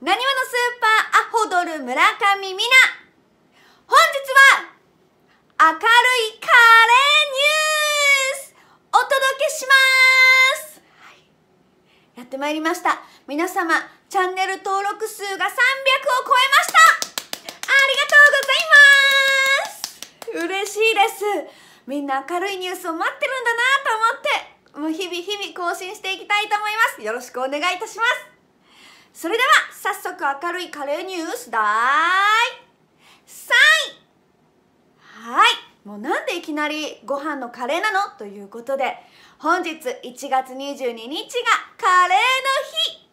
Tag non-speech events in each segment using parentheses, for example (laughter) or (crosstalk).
なにわのスーパーアホドル村上美奈本日は明るいカレーニュースお届けします、はい、やってまいりました皆様チャンネル登録数が300を超えましたありがとうございます嬉しいですみんな明るいニュースを待ってるんだなと思ってもう日々日々更新していきたいと思いますよろしくお願いいたしますそれでは早速明るいカレーニュースだい3位はいもうなんでいきなりご飯のカレーなのということで本日1月22日がカレーの日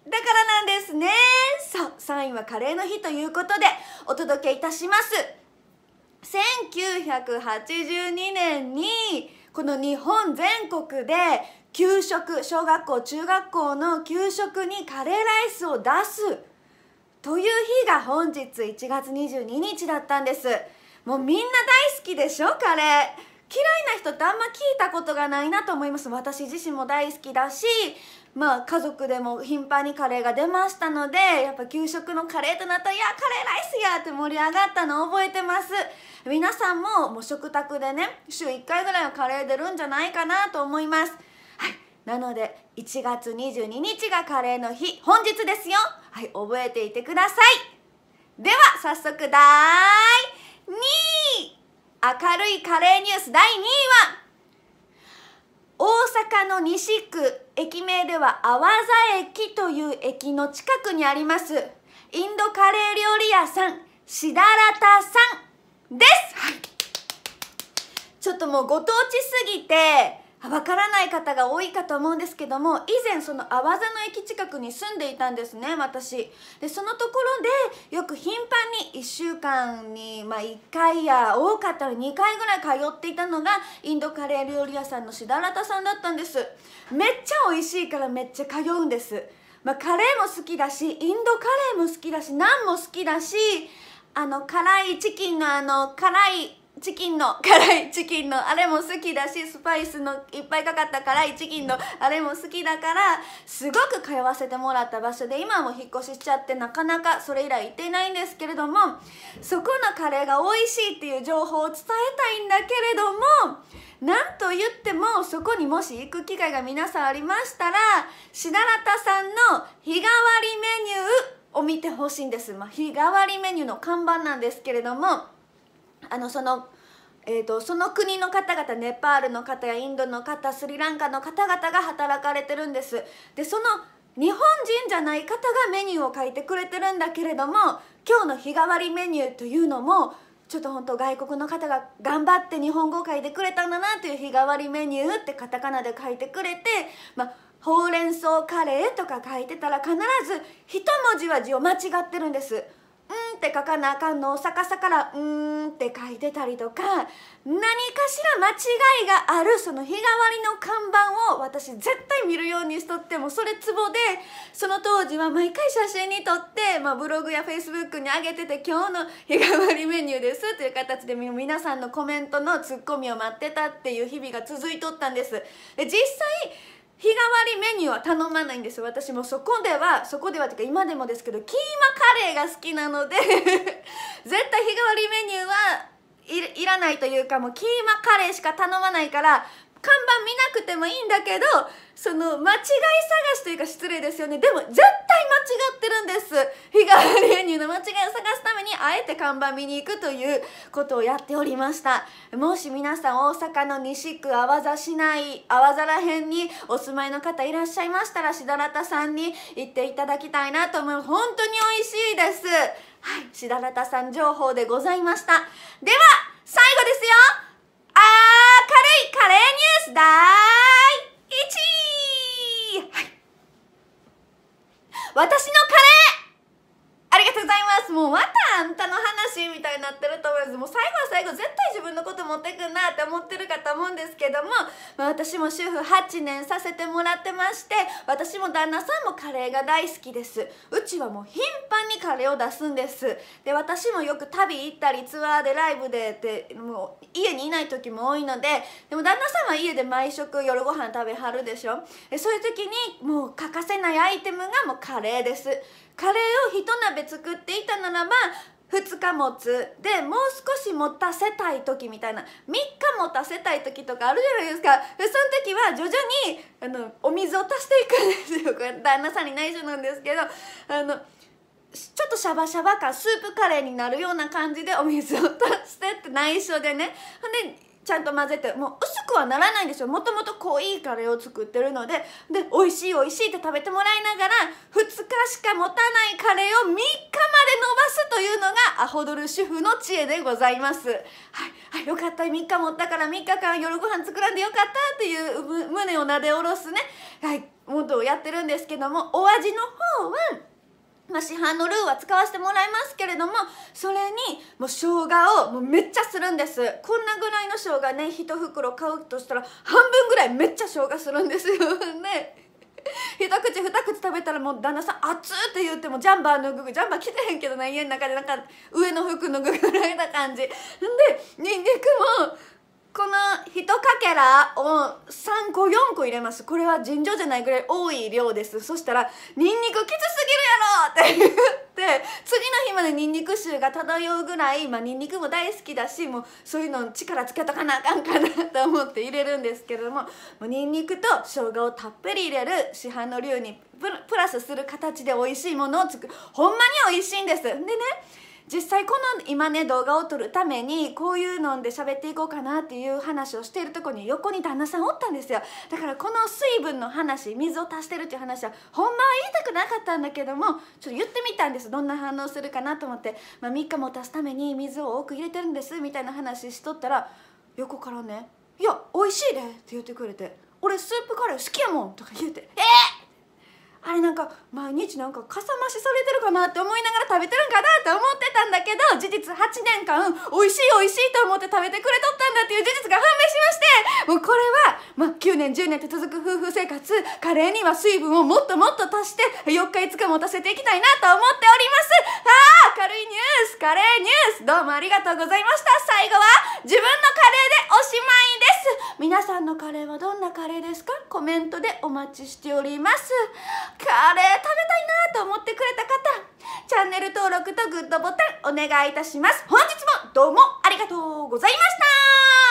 だからなんですねそう3位はカレーの日ということでお届けいたします1982年にこの日本全国で給食小学校中学校の給食にカレーライスを出すという日が本日1月22日だったんですもうみんな大好きでしょカレー嫌いな人ってあんま聞いたことがないなと思います私自身も大好きだしまあ家族でも頻繁にカレーが出ましたのでやっぱ給食のカレーとなったら「いやカレーライスや!」って盛り上がったのを覚えてます皆さんももう食卓でね週1回ぐらいはカレー出るんじゃないかなと思いますはいなので1月22日がカレーの日本日ですよはい覚えていてくださいでは早速第2位明るいカレーニュース第2位は大阪の西区駅名では阿波座駅という駅の近くにありますインドカレー料理屋さんシダラタさんです、はい、ちょっともうご当地すぎてわからない方が多いかと思うんですけども以前その阿波座の駅近くに住んでいたんですね私でそのところでよく頻繁に1週間に、まあ、1回や多かったら2回ぐらい通っていたのがインドカレー料理屋さんのシダラタさんだったんですめっちゃ美味しいからめっちゃ通うんです、まあ、カレーも好きだしインドカレーも好きだしナンも好きだしあの辛いチキンのあの辛いチキンの辛いチキンのあれも好きだしスパイスのいっぱいかかった辛いチキンのあれも好きだからすごく通わせてもらった場所で今も引っ越ししちゃってなかなかそれ以来行ってないんですけれどもそこのカレーが美味しいっていう情報を伝えたいんだけれどもなんと言ってもそこにもし行く機会が皆さんありましたらしだらたさんの日替わりメニューを見てほしいんです、まあ、日替わりメニューの看板なんですけれどもあのそのえーと、その国の方々ネパールの方やインドの方スリランカの方々が働かれてるんですでその日本人じゃない方がメニューを書いてくれてるんだけれども今日の日替わりメニューというのもちょっと本当外国の方が頑張って日本語を書いてくれたんだなという日替わりメニューってカタカナで書いてくれて、まあ、ほうれん草カレーとか書いてたら必ず一文字は字を間違ってるんです。うんって書かなあかんのを逆さからうんって書いてたりとか何かしら間違いがあるその日替わりの看板を私絶対見るようにしとってもそれツボでその当時は毎回写真に撮って、まあ、ブログやフェイスブックに上げてて今日の日替わりメニューですという形で皆さんのコメントのツッコミを待ってたっていう日々が続いとったんです。で実際日替わりメニューは頼まないんです私もそこではそこではてか今でもですけどキーマカレーが好きなので (laughs) 絶対日替わりメニューはいらないというかもうキーマカレーしか頼まないから看板見なくてもいいんだけどその間違い探しというか失礼ですよねでも絶対間違ってるんです日替わりメニューの間違いを探すためにあえて看板見に行くということをやっておりましたもし皆さん大阪の西区淡座市内淡座ら辺にお住まいの方いらっしゃいましたらしだらたさんに行っていただきたいなと思います本当に美味しいですはいしだらたさん情報でございましたでは最後ですよです第1位、はい、私のカレーありがとうございますもうあんたの話みたいになってると思いますもう最後は最後絶対自分のこと持ってくんなって思ってるかと思うんですけども、まあ、私も主婦8年させてもらってまして私も旦那さんもカレーが大好きですうちはもう頻繁にカレーを出すんですで私もよく旅行ったりツアーでライブでってもう家にいない時も多いのででも旦那さんは家で毎食夜ご飯食べはるでしょそういう時にもう欠かせないアイテムがもうカレーですカレーを一鍋作っていたならば2日持つでもう少し持たせたい時みたいな3日持たせたい時とかあるじゃないですかその時は徐々にあのお水を足していくんですよこれ旦那さんに内緒なんですけどあのちょっとシャバシャバ感スープカレーになるような感じでお水を足してって内緒でねほんでちゃんと混ぜてもう薄くはならないんですよもともと濃いカレーを作ってるのでで美味しい美味しいって食べてもらいながら2日しか持たないカレーを3日まで伸ばすというのがアホドル主婦の知恵でございますはい、はい、よかった3日持ったから3日間夜ご飯作らんでよかったっていう胸をなで下ろすねはいもっをやってるんですけどもお味の方はまあ、市販のルーは使わせてもらいますけれどもそれにもう生姜をもうめっちゃするんですこんなぐらいの生姜ね1袋買うとしたら半分ぐらいめっちゃ生姜するんですよ (laughs) ね一口二口食べたらもう旦那さん「熱っ!」って言ってもジャンバー脱ぐジャンバー着てへんけどな家の中でなんか上の服脱ぐぐらいな感じでにんにくもこの1かけらを3個4個入れますこれは尋常じゃないぐらい多い量ですそしたらにんにくきつって言って次の日までニンニク臭が漂うぐらい、まんニンニクも大好きだしもうそういうの力つけとかなあかんかなと思って入れるんですけれどももうニンニクと生姜をたっぷり入れる市販の量にプラスする形で美味しいものを作るほんまに美味しいんです。でね実際この今ね動画を撮るためにこういうので喋っていこうかなっていう話をしているとこに横に旦那さんおったんですよだからこの水分の話水を足してるっていう話はほんまは言いたくなかったんだけどもちょっと言ってみたんですどんな反応するかなと思って、まあ、3日も足すために水を多く入れてるんですみたいな話しとったら横からね「いや美味しいで」って言ってくれて「俺スープカレー好きやもん」とか言うて「ええーれなんか毎日なんかかさ増しされてるかなって思いながら食べてるんかなって思ってたんだけど事実8年間美味しい美味しいと思って食べてくれとったんだっていう事実が判明しましてもうこれは、まあ、9年10年って続く夫婦生活カレーには水分をもっともっと足して4日5日持たせていきたいなと思っておりますああ明るいニュースカレーニュースどうもありがとうございました最後は自分のカレーでおしまいです皆さんのカレーはどんなカレーですかコメントでお待ちしておりますカレー食べたいなと思ってくれた方チャンネル登録とグッドボタンお願いいたします本日もどうもありがとうございました